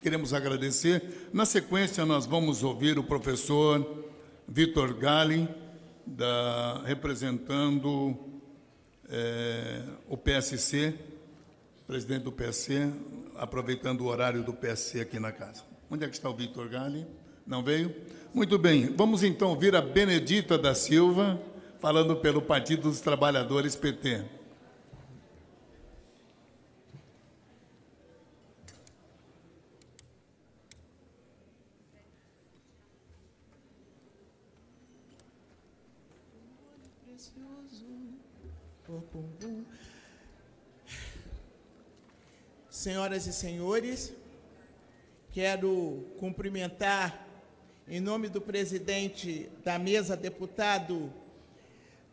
Queremos agradecer. Na sequência, nós vamos ouvir o professor Vitor Galli, da, representando é, o PSC, presidente do PSC, aproveitando o horário do PSC aqui na casa. Onde é que está o Vitor Galli? Não veio? Muito bem, vamos então ouvir a Benedita da Silva, falando pelo Partido dos Trabalhadores PT. precioso. Senhoras e senhores, quero cumprimentar, em nome do presidente da mesa, deputado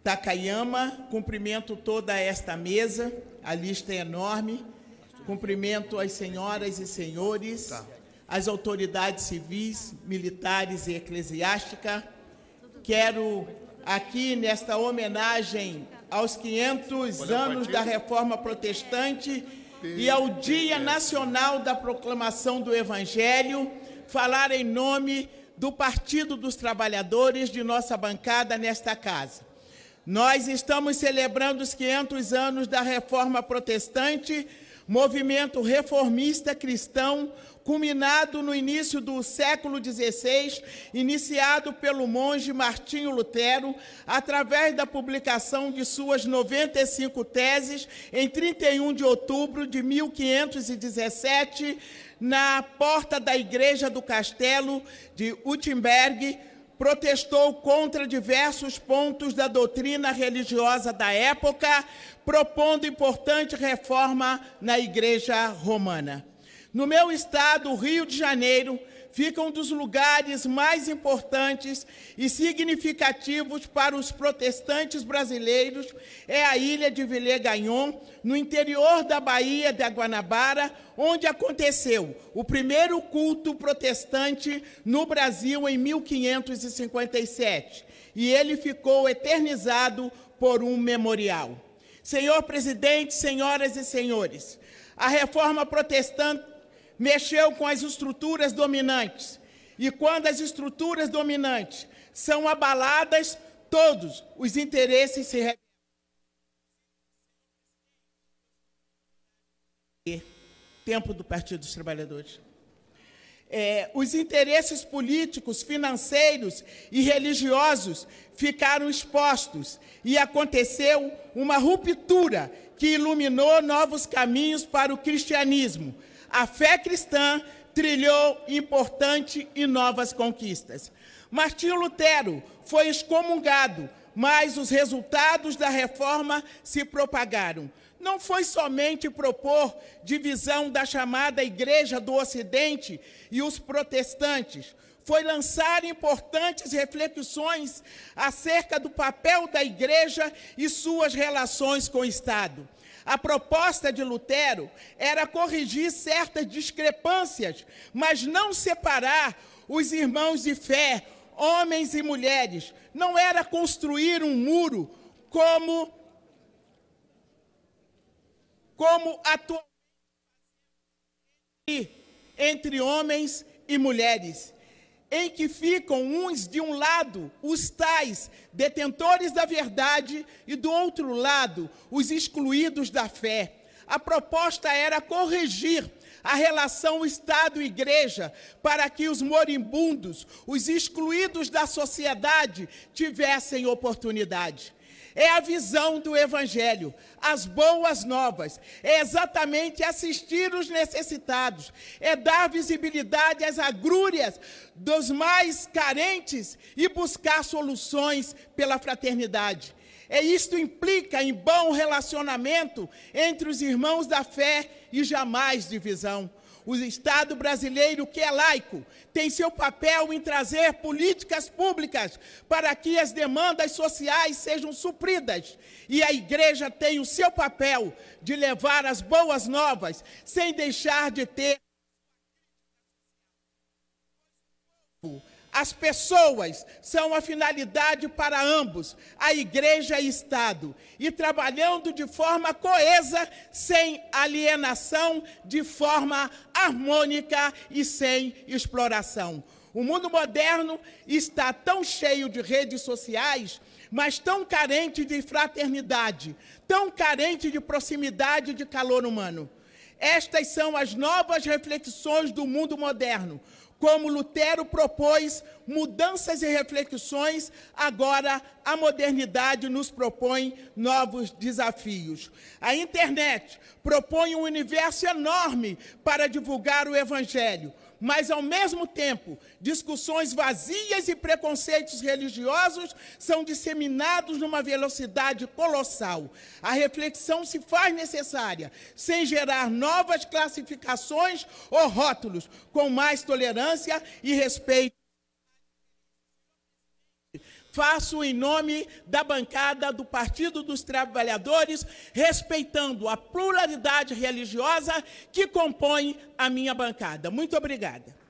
Takayama, cumprimento toda esta mesa, a lista é enorme. Cumprimento as senhoras e senhores, tá. as autoridades civis, militares e eclesiásticas. Quero aqui nesta homenagem aos 500 anos da Reforma Protestante e ao Dia Nacional da Proclamação do Evangelho, falar em nome do Partido dos Trabalhadores de nossa bancada nesta casa. Nós estamos celebrando os 500 anos da Reforma Protestante, movimento reformista cristão culminado no início do século XVI, iniciado pelo monge Martinho Lutero, através da publicação de suas 95 teses em 31 de outubro de 1517, na porta da Igreja do Castelo de Wittenberg, protestou contra diversos pontos da doutrina religiosa da época, propondo importante reforma na Igreja Romana. No meu estado, o Rio de Janeiro, fica um dos lugares mais importantes e significativos para os protestantes brasileiros, é a ilha de Gagnon, no interior da Baía de Guanabara, onde aconteceu o primeiro culto protestante no Brasil em 1557. E ele ficou eternizado por um memorial. Senhor presidente, senhoras e senhores, a reforma protestante mexeu com as estruturas dominantes. E quando as estruturas dominantes são abaladas, todos os interesses se Tempo do Partido dos Trabalhadores. É, os interesses políticos, financeiros e religiosos ficaram expostos e aconteceu uma ruptura que iluminou novos caminhos para o cristianismo, a fé cristã trilhou importante e novas conquistas. Martinho Lutero foi excomungado, mas os resultados da reforma se propagaram. Não foi somente propor divisão da chamada Igreja do Ocidente e os protestantes, foi lançar importantes reflexões acerca do papel da igreja e suas relações com o Estado. A proposta de Lutero era corrigir certas discrepâncias, mas não separar os irmãos de fé, homens e mulheres. Não era construir um muro como como atualmente entre homens e mulheres em que ficam uns de um lado os tais detentores da verdade e do outro lado os excluídos da fé. A proposta era corrigir a relação Estado-Igreja para que os moribundos, os excluídos da sociedade, tivessem oportunidade. É a visão do Evangelho, as boas novas. É exatamente assistir os necessitados, é dar visibilidade às agrúrias dos mais carentes e buscar soluções pela fraternidade. É isto implica em bom relacionamento entre os irmãos da fé e jamais divisão. O Estado brasileiro, que é laico, tem seu papel em trazer políticas públicas para que as demandas sociais sejam supridas. E a Igreja tem o seu papel de levar as boas novas, sem deixar de ter. As pessoas são a finalidade para ambos, a igreja e Estado, e trabalhando de forma coesa, sem alienação, de forma harmônica e sem exploração. O mundo moderno está tão cheio de redes sociais, mas tão carente de fraternidade, tão carente de proximidade e de calor humano. Estas são as novas reflexões do mundo moderno como Lutero propôs mudanças e reflexões, agora a modernidade nos propõe novos desafios. A internet propõe um universo enorme para divulgar o Evangelho mas ao mesmo tempo, discussões vazias e preconceitos religiosos são disseminados numa velocidade colossal. A reflexão se faz necessária, sem gerar novas classificações ou rótulos, com mais tolerância e respeito faço em nome da bancada do Partido dos Trabalhadores, respeitando a pluralidade religiosa que compõe a minha bancada. Muito obrigada.